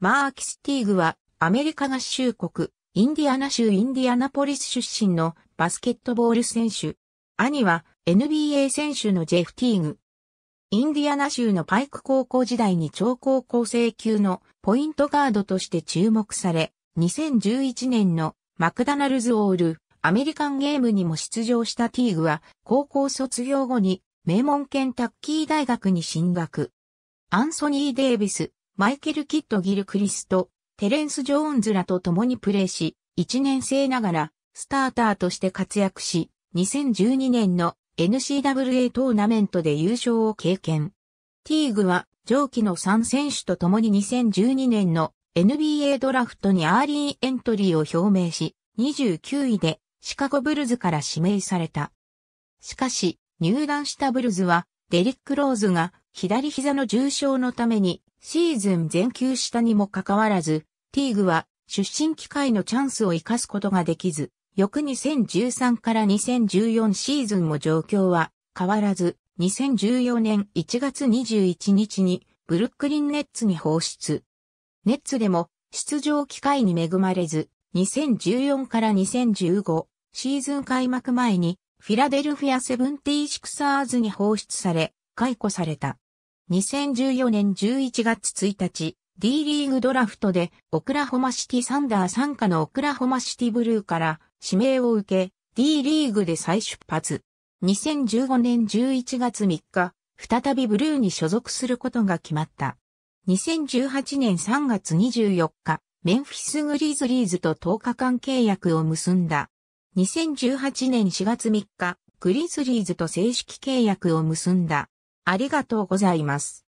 マーキスティーグはアメリカ合衆国インディアナ州インディアナポリス出身のバスケットボール選手。兄は NBA 選手のジェフ・ティーグ。インディアナ州のパイク高校時代に超高校生級のポイントガードとして注目され、2011年のマクダナルズオールアメリカンゲームにも出場したティーグは高校卒業後に名門ケンタッキー大学に進学。アンソニー・デイビス、マイケル・キッド・ギル・クリスト、テレンス・ジョーンズらと共にプレーし、1年生ながら、スターターとして活躍し、2012年の n c w a トーナメントで優勝を経験。ティーグは上記の3選手と共に2012年の NBA ドラフトにアーリーエントリーを表明し、29位でシカゴブルズから指名された。しかし、入団したブルズはデリック・ローズが左膝の重傷のためにシーズン全休したにもかかわらず、ティーグは出身機会のチャンスを生かすことができず、翌2013から2014シーズンも状況は変わらず、2014年1月21日にブルックリンネッツに放出。ネッツでも出場機会に恵まれず、2014から2015シーズン開幕前にフィラデルフィア・セブンティシクサーズに放出され、解雇された。2014年11月1日、D リーグドラフトで、オクラホマシティサンダー参加のオクラホマシティブルーから指名を受け、D リーグで再出発。2015年11月3日、再びブルーに所属することが決まった。2018年3月24日、メンフィス・グリズリーズと10日間契約を結んだ。2018年4月3日、グリズリーズと正式契約を結んだ。ありがとうございます。